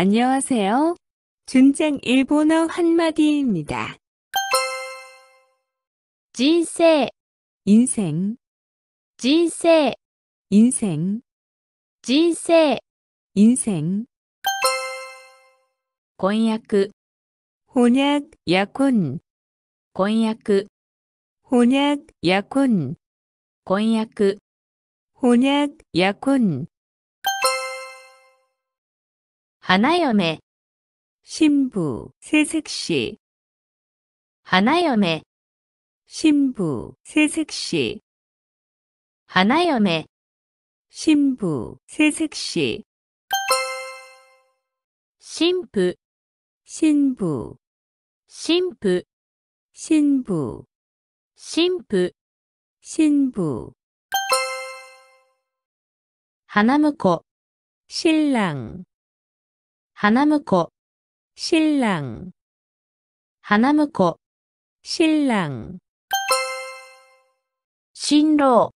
안녕하세요. 준장 일본어 한마디입니다. 진세 인생 진세 인생 진세 인생婚約 혼약 약혼 婚約 혼약 약혼 婚約 혼약 약혼 花嫁新婦せせく花嫁新婦せせく花嫁新婦せせくし新婦新婦新婦新婦新婦新婦花婿新郎花婿新郎花婿新郎新郎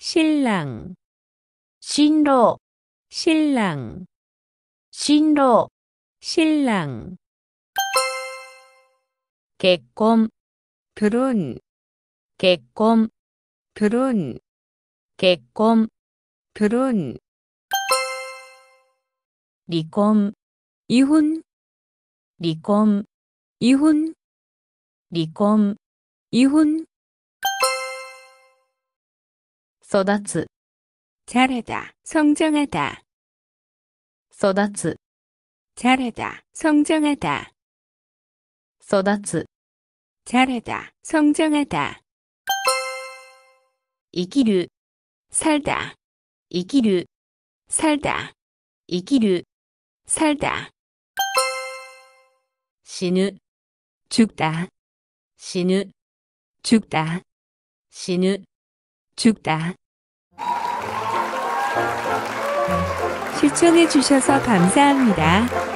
新郎新郎新郎新郎新郎結婚プロン結婚プロン結婚プロン離婚 이혼 리검 이혼 리검 이혼 쏟아츠 잘하다 성장하다 쏟아츠 잘하다 성장하다 쏟아츠 잘하다 성장하다 이기류 살다 이기류 살다 이기류 살다 신ぬ 죽다 신ぬ 죽다 신ぬ 죽다 시청해 주셔서 감사합니다.